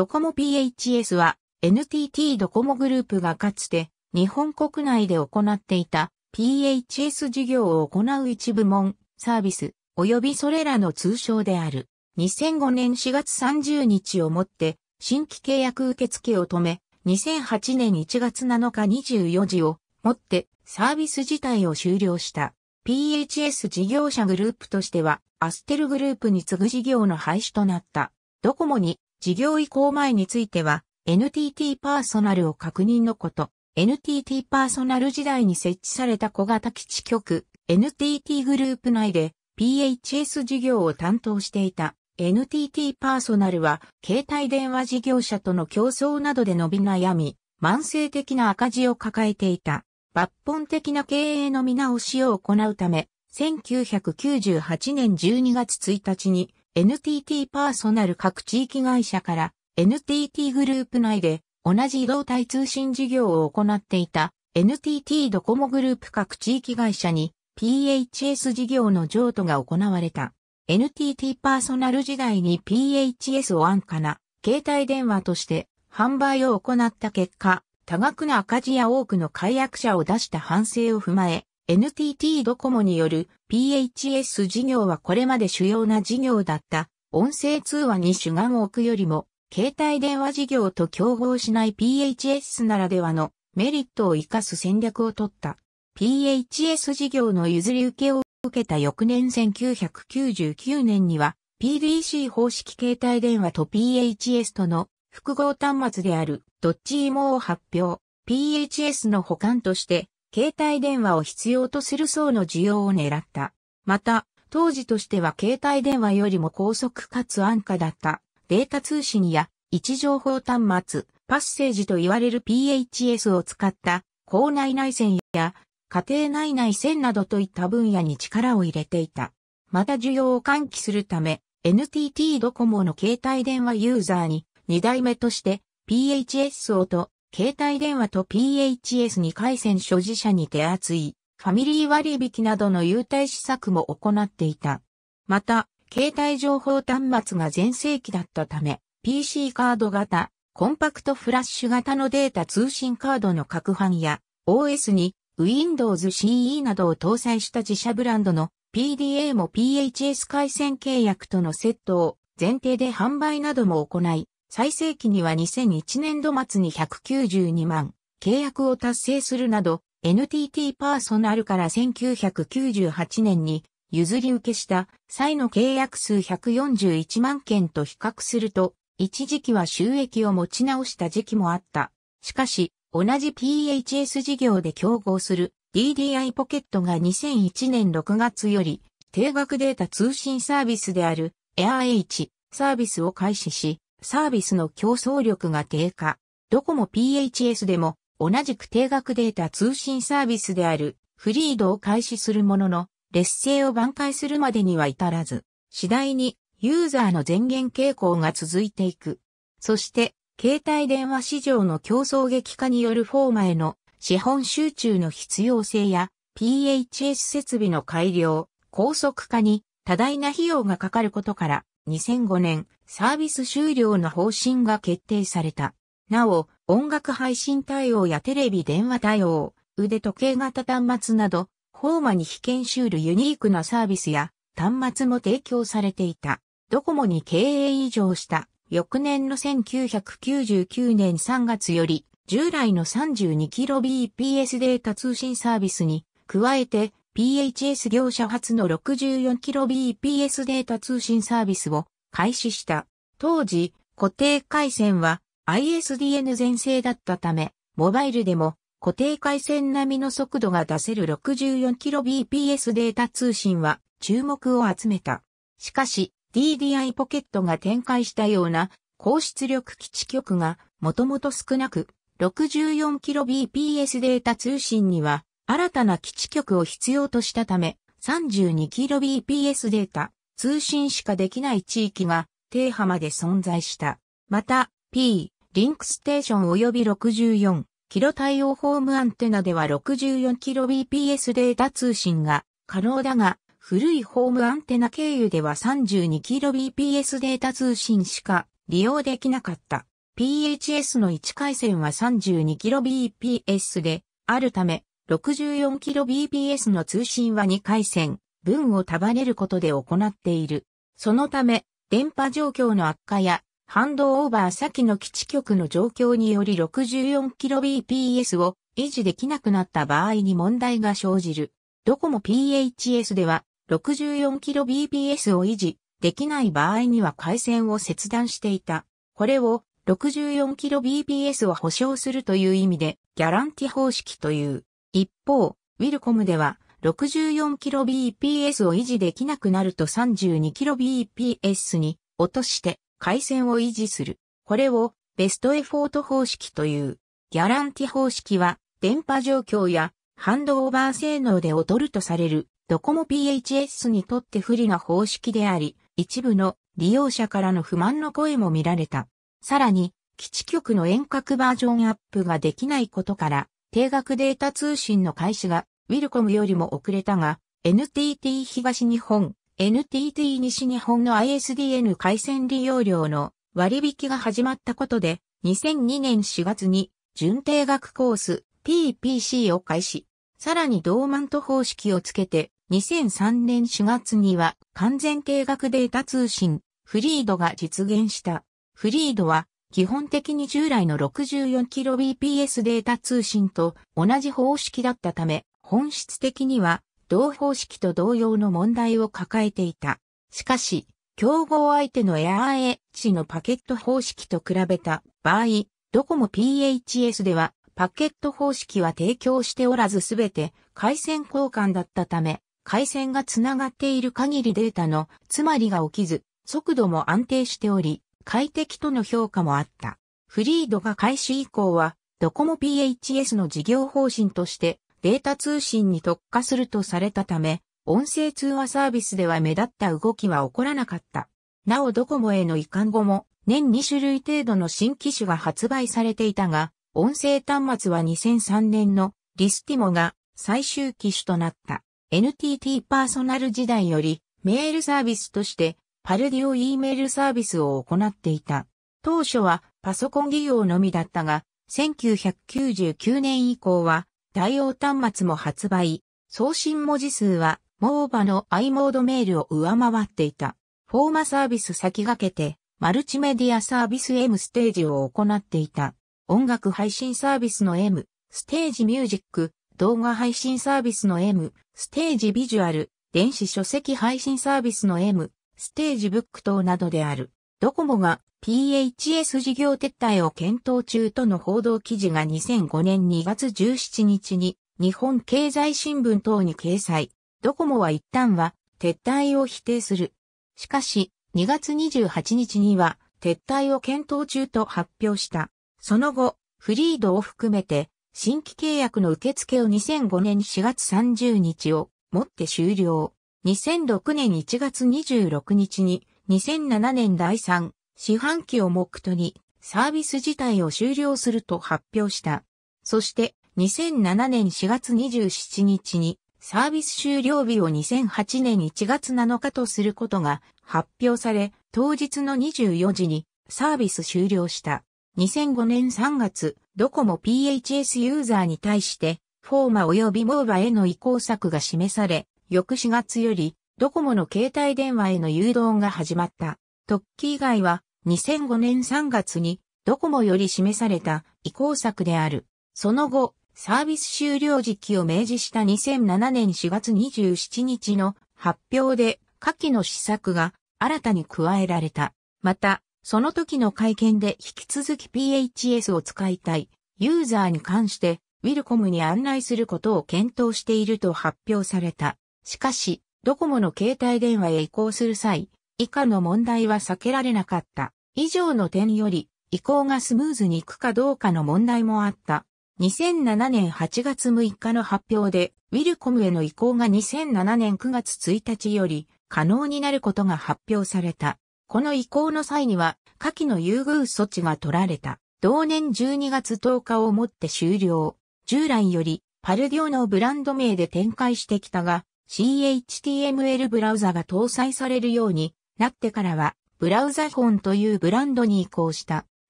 ドコモ PHS は NTT ドコモグループがかつて日本国内で行っていた PHS 事業を行う一部門、サービス、及びそれらの通称である。2005年4月30日をもって新規契約受付を止め、2008年1月7日24時をもってサービス自体を終了した。PHS 事業者グループとしては、アステルグループに次ぐ事業の廃止となった。ドコモに事業移行前については、NTT パーソナルを確認のこと、NTT パーソナル時代に設置された小型基地局、NTT グループ内で PHS 事業を担当していた NTT パーソナルは携帯電話事業者との競争などで伸び悩み、慢性的な赤字を抱えていた。抜本的な経営の見直しを行うため、1998年12月1日に NTT パーソナル各地域会社から NTT グループ内で同じ移動体通信事業を行っていた NTT ドコモグループ各地域会社に PHS 事業の譲渡が行われた。NTT パーソナル時代に PHS を安価な携帯電話として販売を行った結果、多額な赤字や多くの解約者を出した反省を踏まえ、NTT ドコモによる PHS 事業はこれまで主要な事業だった音声通話に主眼を置くよりも携帯電話事業と競合しない PHS ならではのメリットを活かす戦略を取った PHS 事業の譲り受けを受けた翌年1999年には PDC 方式携帯電話と PHS との複合端末であるドッチーモを発表 PHS の補完として携帯電話を必要とする層の需要を狙った。また、当時としては携帯電話よりも高速かつ安価だったデータ通信や位置情報端末、パッセージと言われる PHS を使った校内内線や家庭内内線などといった分野に力を入れていた。また需要を喚起するため NTT ドコモの携帯電話ユーザーに2代目として PHS をと携帯電話と p h s に回線所持者に手厚い、ファミリー割引などの優待施策も行っていた。また、携帯情報端末が全盛期だったため、PC カード型、コンパクトフラッシュ型のデータ通信カードの拡販や、OS に Windows CE などを搭載した自社ブランドの PDA も PHS 回線契約とのセットを前提で販売なども行い、最盛期には2001年度末に192万契約を達成するなど、NTT パーソナルから1998年に譲り受けした際の契約数141万件と比較すると、一時期は収益を持ち直した時期もあった。しかし、同じ PHS 事業で競合する DDI ポケットが2001年6月より定額データ通信サービスである AirH サービスを開始し、サービスの競争力が低下。ドコモ PHS でも同じく定額データ通信サービスであるフリードを開始するものの劣勢を挽回するまでには至らず、次第にユーザーの前言傾向が続いていく。そして携帯電話市場の競争激化によるフォーマへの資本集中の必要性や PHS 設備の改良、高速化に多大な費用がかかることから2005年、サービス終了の方針が決定された。なお、音楽配信対応やテレビ電話対応、腕時計型端末など、フォーマに被験シュユニークなサービスや端末も提供されていた。ドコモに経営移譲した翌年の1999年3月より従来の 32kbps データ通信サービスに加えて PHS 業者初の 64kbps データ通信サービスを開始した。当時、固定回線は ISDN 全盛だったため、モバイルでも固定回線並みの速度が出せる 64kbps データ通信は注目を集めた。しかし、DDI ポケットが展開したような高出力基地局がもともと少なく、64kbps データ通信には新たな基地局を必要としたため、32kbps データ、通信しかできない地域が、低波まで存在した。また、P、リンクステーション及び64、キロ対応ホームアンテナでは 64kbps データ通信が可能だが、古いホームアンテナ経由では 32kbps データ通信しか利用できなかった。PHS の1回線は 32kbps であるため、64kbps の通信は2回線、分を束ねることで行っている。そのため、電波状況の悪化や、反動オーバー先の基地局の状況により 64kbps を維持できなくなった場合に問題が生じる。ドコモ PHS では 64kbps を維持できない場合には回線を切断していた。これを 64kbps を保証するという意味でギャランティ方式という。一方、ウィルコムでは 64kbps を維持できなくなると 32kbps に落として回線を維持する。これをベストエフォート方式という。ギャランティ方式は電波状況やハンドオーバー性能で劣るとされるドコモ PHS にとって不利な方式であり、一部の利用者からの不満の声も見られた。さらに、基地局の遠隔バージョンアップができないことから、定額データ通信の開始がウィルコムよりも遅れたが、NTT 東日本、NTT 西日本の ISDN 回線利用料の割引が始まったことで、2002年4月に準定額コース PPC を開始。さらに同マント方式をつけて、2003年4月には完全定額データ通信、フリードが実現した。フリードは基本的に従来の 64kbps データ通信と同じ方式だったため、本質的には同方式と同様の問題を抱えていた。しかし、競合相手のエアーエッジのパケット方式と比べた場合、ドコモ PHS ではパケット方式は提供しておらずすべて回線交換だったため、回線がつながっている限りデータのつまりが起きず、速度も安定しており、快適との評価もあった。フリードが開始以降は、ドコモ PHS の事業方針としてデータ通信に特化するとされたため、音声通話サービスでは目立った動きは起こらなかった。なおドコモへの移管後も年2種類程度の新機種が発売されていたが、音声端末は2003年のリスティモが最終機種となった。NTT パーソナル時代よりメールサービスとしてパルディオ E メールサービスを行っていた。当初はパソコン利用のみだったが、1999年以降は対応端末も発売、送信文字数はモーバの i モードメールを上回っていた。フォーマサービス先駆けてマルチメディアサービス M ステージを行っていた。音楽配信サービスの M、ステージミュージック、動画配信サービスの M、ステージビジュアル、電子書籍配信サービスの M、ステージブック等などである。ドコモが PHS 事業撤退を検討中との報道記事が2005年2月17日に日本経済新聞等に掲載。ドコモは一旦は撤退を否定する。しかし2月28日には撤退を検討中と発表した。その後、フリードを含めて新規契約の受付を2005年4月30日をもって終了。2006年1月26日に2007年第3四半期を目途にサービス自体を終了すると発表した。そして2007年4月27日にサービス終了日を2008年1月7日とすることが発表され、当日の24時にサービス終了した。2005年3月、ドコモ PHS ユーザーに対して、フォーマ及びモーバへの移行策が示され、翌4月より、ドコモの携帯電話への誘導が始まった。特記以外は、2005年3月に、ドコモより示された移行策である。その後、サービス終了時期を明示した2007年4月27日の発表で、下記の施策が新たに加えられた。また、その時の会見で引き続き PHS を使いたいユーザーに関してウィルコムに案内することを検討していると発表された。しかし、ドコモの携帯電話へ移行する際、以下の問題は避けられなかった。以上の点より、移行がスムーズにいくかどうかの問題もあった。2007年8月6日の発表で、ウィルコムへの移行が2007年9月1日より可能になることが発表された。この移行の際には、下記の優遇措置が取られた。同年12月10日をもって終了。従来より、パルディオのブランド名で展開してきたが、CHTML ブラウザが搭載されるようになってからは、ブラウザフォンというブランドに移行した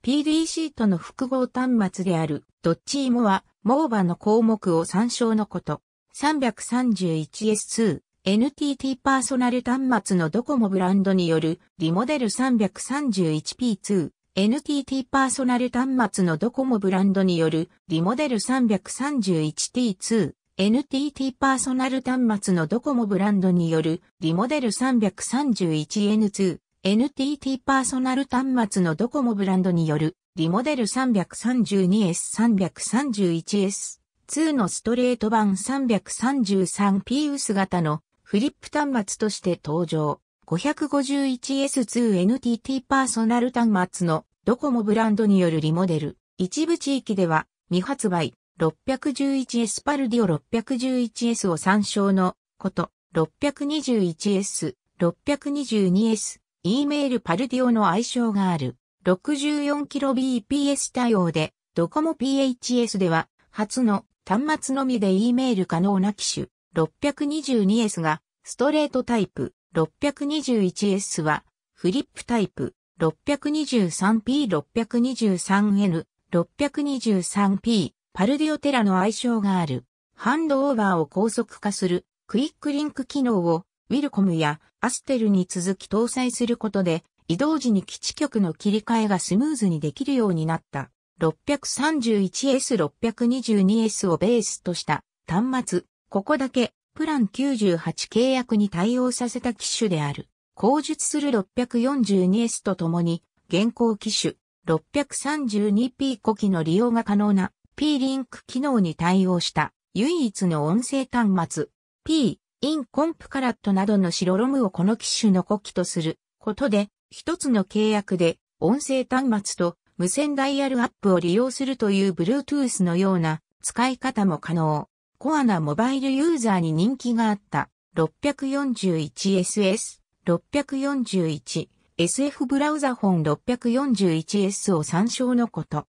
PDC との複合端末であるドッチーモは、モーバの項目を参照のこと。331S2、NTT パーソナル端末のドコモブランドによるリモデル 331P2、NTT パーソナル端末のドコモブランドによるリモデル 331T2、NTT パーソナル端末のドコモブランドによるリモデル 331N2、NTT パーソナル端末のドコモブランドによるリモデル 332S331S2 のストレート版 333P 薄型のフリップ端末として登場。551S2NTT パーソナル端末のドコモブランドによるリモデル。一部地域では未発売。611S パルディオ 611S を参照のこと、621S、622S、E メールパルディオの愛称がある、64kbps 対応で、ドコモ PHS では、初の端末のみで E メール可能な機種、622S が、ストレートタイプ、621S は、フリップタイプ、623P623N、623P パルディオテラの愛称がある、ハンドオーバーを高速化するクイックリンク機能をウィルコムやアステルに続き搭載することで、移動時に基地局の切り替えがスムーズにできるようになった 631S622S をベースとした端末、ここだけプラン98契約に対応させた機種である。後述する 642S とともに現行機種 632P 古機の利用が可能な P-Link 機能に対応した唯一の音声端末 P、インコンプカラットなどの白ロムをこの機種の呼気とすることで、一つの契約で音声端末と無線ダイヤルアップを利用するという Bluetooth のような使い方も可能。コアなモバイルユーザーに人気があった 641SS、641SF ブラウザフン 641S を参照のこと。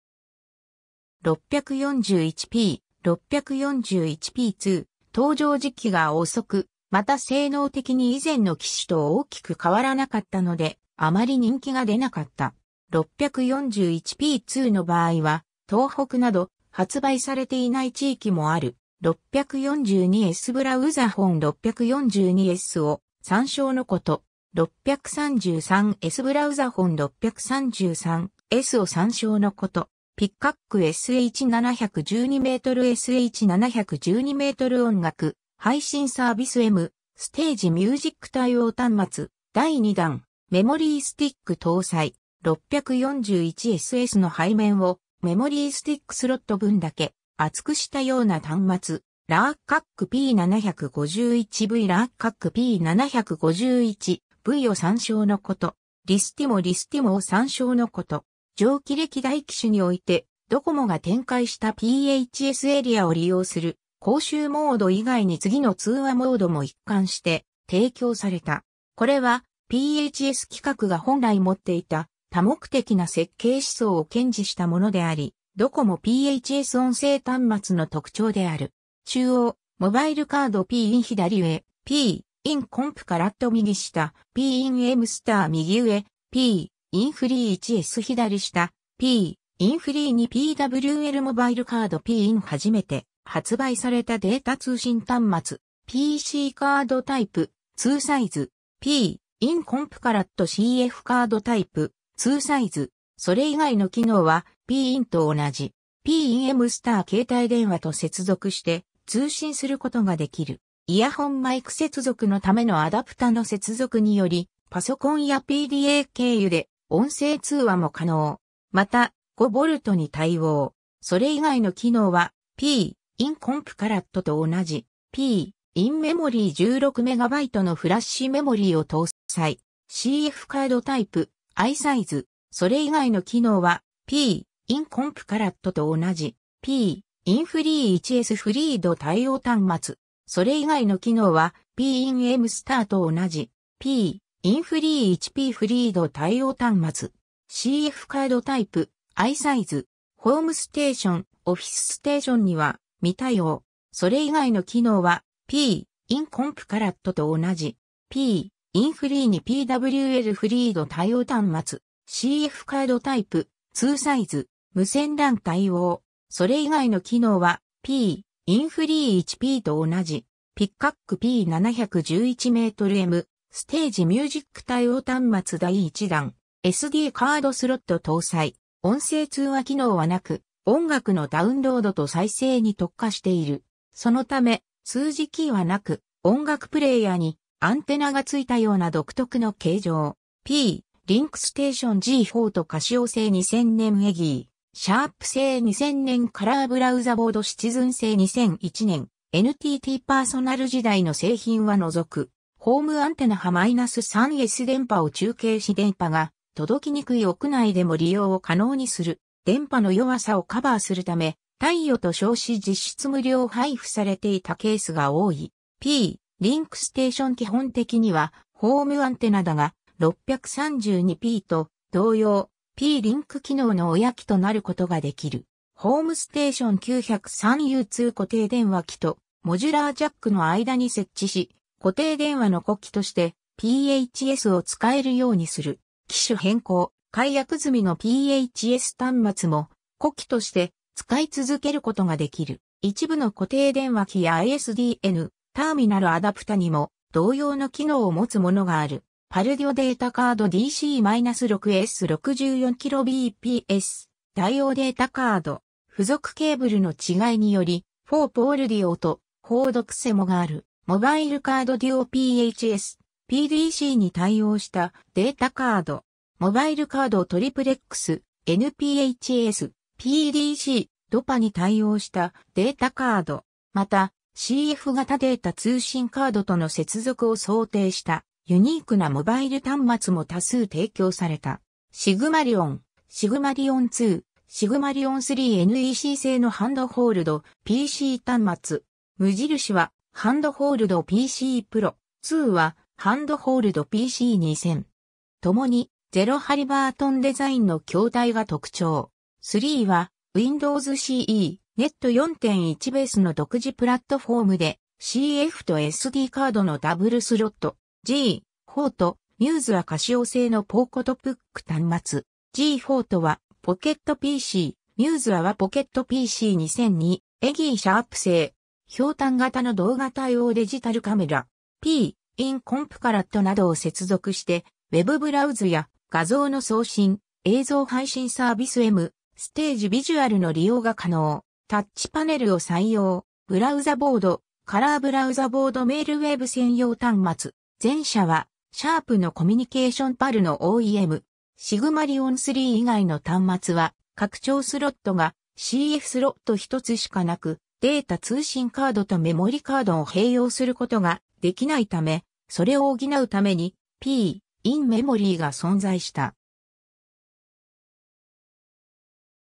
641p、641p2、登場時期が遅く、また性能的に以前の機種と大きく変わらなかったので、あまり人気が出なかった。641p2 の場合は、東北など発売されていない地域もある。642S ブラウザ本 642S を参照のこと。633S ブラウザ本 633S を参照のこと。ピッカック s h 7 1 2ル、s h 7 1 2ル音楽配信サービス M ステージミュージック対応端末第2弾メモリースティック搭載 641SS の背面をメモリースティックスロット分だけ厚くしたような端末ラーカック P751V ラーカック P751V を参照のことリスティモリスティモを参照のこと上記歴代機種において、ドコモが展開した PHS エリアを利用する公衆モード以外に次の通話モードも一貫して提供された。これは PHS 規格が本来持っていた多目的な設計思想を堅持したものであり、ドコモ PHS 音声端末の特徴である。中央、モバイルカード P イン左上、P インコンプカラット右下、P イン M スター右上、P インフリー 1S 左下、P、インフリー 2PWL モバイルカード P イン初めて発売されたデータ通信端末、PC カードタイプ、2サイズ、P、インコンプカラット CF カードタイプ、2サイズ、それ以外の機能は P インと同じ、P イン M スター携帯電話と接続して通信することができる。イヤホンマイク接続のためのアダプタの接続により、パソコンや PDA 経由で音声通話も可能。また、5V に対応。それ以外の機能は P、in comp カラットと同じ P、in memory 16MB のフラッシュメモリーを搭載。CF カードタイプ、i サイズ。それ以外の機能は P、in comp カラットと同じ P、in free 1S フリード対応端末。それ以外の機能は P in M スターと同じ P インフリー 1P フリード対応端末、CF カードタイプ、i サイズ、ホームステーション、オフィスステーションには未対応。それ以外の機能は P、インコンプカラットと同じ P、インフリーに PWL フリード対応端末、CF カードタイプ、2サイズ、無線 LAN 対応。それ以外の機能は P、インフリー 1P と同じ、ピッカック p 7 1 1ル M、ステージミュージック対応端末第1弾、SD カードスロット搭載、音声通話機能はなく、音楽のダウンロードと再生に特化している。そのため、数字キーはなく、音楽プレイヤーにアンテナがついたような独特の形状。P、リンクステーション G4 とカシオ製2000年エギー、シャープ製2000年カラーブラウザボードシチズン製2001年、NTT パーソナル時代の製品は除く。ホームアンテナ波 -3S 電波を中継し電波が届きにくい屋内でも利用を可能にする。電波の弱さをカバーするため、太陽と称し実質無料配布されていたケースが多い。P、リンクステーション基本的にはホームアンテナだが 632P と同様 P リンク機能の親機となることができる。ホームステーション 903U2 固定電話機とモジュラージャックの間に設置し、固定電話の呼気として PHS を使えるようにする。機種変更、解約済みの PHS 端末も、呼気として使い続けることができる。一部の固定電話機や ISDN、ターミナルアダプタにも同様の機能を持つものがある。パルディオデータカード DC-6S64kbps 対応データカード。付属ケーブルの違いにより、ーポールディオと、放読セモがある。モバイルカードデュオ PHS、PDC に対応したデータカード、モバイルカードトリプレックス、NPHS、PDC、ドパに対応したデータカード、また CF 型データ通信カードとの接続を想定したユニークなモバイル端末も多数提供された。シグマリオン、シグマリオン2、シグマリオン 3NEC 製のハンドホールド、PC 端末。無印はハンドホールド PC プロ2はハンドホールド PC2000。ともにゼロハリバートンデザインの筐体が特徴。3は Windows CE ネット4.1ベースの独自プラットフォームで CF と SD カードのダブルスロット G4 とミューズはカシオ製のポーコトプック端末 G4 とはポケット PC、ミューズはポケット PC2002、エギーシャープ製、氷炭型の動画対応デジタルカメラ、P、インコンプカラットなどを接続して、ウェブブラウズや画像の送信、映像配信サービス M、ステージビジュアルの利用が可能、タッチパネルを採用、ブラウザボード、カラーブラウザボードメールウェブ専用端末、前者は、シャープのコミュニケーションパルの OEM、シグマリオン3以外の端末は、拡張スロットが CF スロット一つしかなく、データ通信カードとメモリカードを併用することができないため、それを補うために P、in メモリーが存在した。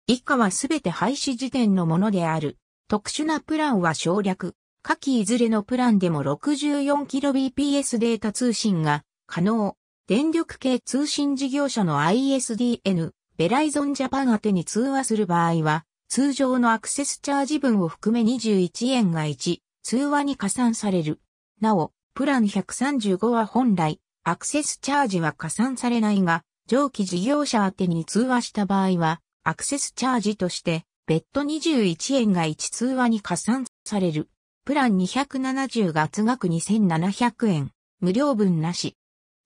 以下はすべて廃止時点のものである。特殊なプランは省略。下記いずれのプランでも 64kbps データ通信が可能。電力系通信事業者の ISDN、ベライゾンジャパン宛てに通話する場合は、通常のアクセスチャージ分を含め21円が1、通話に加算される。なお、プラン135は本来、アクセスチャージは加算されないが、上記事業者宛てに通話した場合は、アクセスチャージとして、別途21円が1通話に加算される。プラン270月額2700円。無料分なし。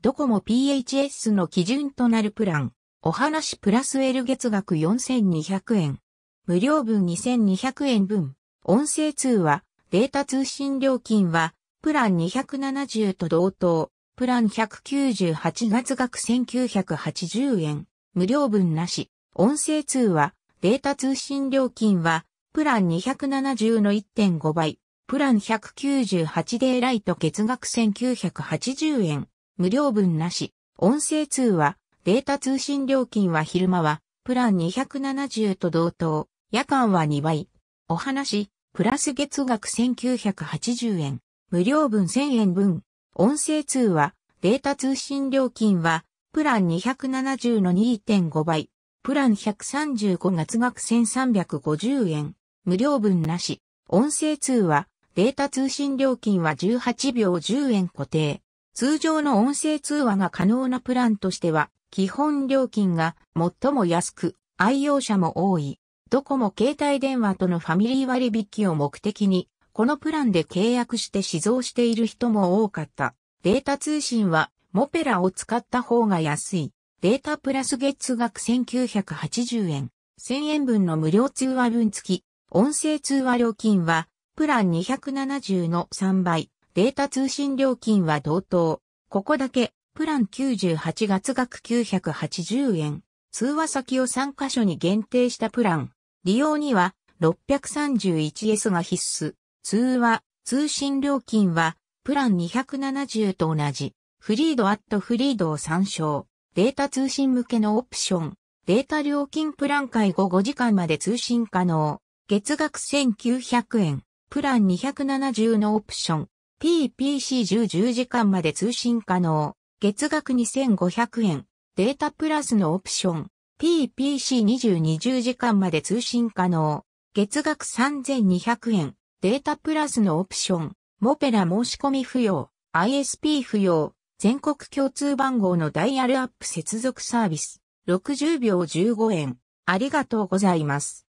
ドコモ PHS の基準となるプラン。お話プラス L 月額4200円。無料分2200円分。音声通話、データ通信料金は、プラン270と同等、プラン198月額1980円、無料分なし。音声通話、データ通信料金は、プラン270の1.5倍、プラン198デーライト月額1980円、無料分なし。音声通話、データ通信料金は昼間は、プラン270と同等、夜間は2倍。お話、プラス月額1980円。無料分1000円分。音声通話、データ通信料金は、プラン270の2.5倍。プラン135月額1350円。無料分なし。音声通話、データ通信料金は18秒10円固定。通常の音声通話が可能なプランとしては、基本料金が最も安く、愛用者も多い。ドコモ携帯電話とのファミリー割引を目的に、このプランで契約して試造している人も多かった。データ通信は、モペラを使った方が安い。データプラス月額1980円。1000円分の無料通話分付き。音声通話料金は、プラン270の3倍。データ通信料金は同等。ここだけ、プラン98月額980円。通話先を3カ所に限定したプラン。利用には 631S が必須。通話、通信料金は、プラン270と同じ、フリードアットフリードを参照。データ通信向けのオプション。データ料金プラン介護5時間まで通信可能。月額1900円。プラン270のオプション。PPC10 10時間まで通信可能。月額2500円。データプラスのオプション。PPC2020 時間まで通信可能。月額3200円。データプラスのオプション。モペラ申し込み不要。ISP 不要。全国共通番号のダイヤルアップ接続サービス。60秒15円。ありがとうございます。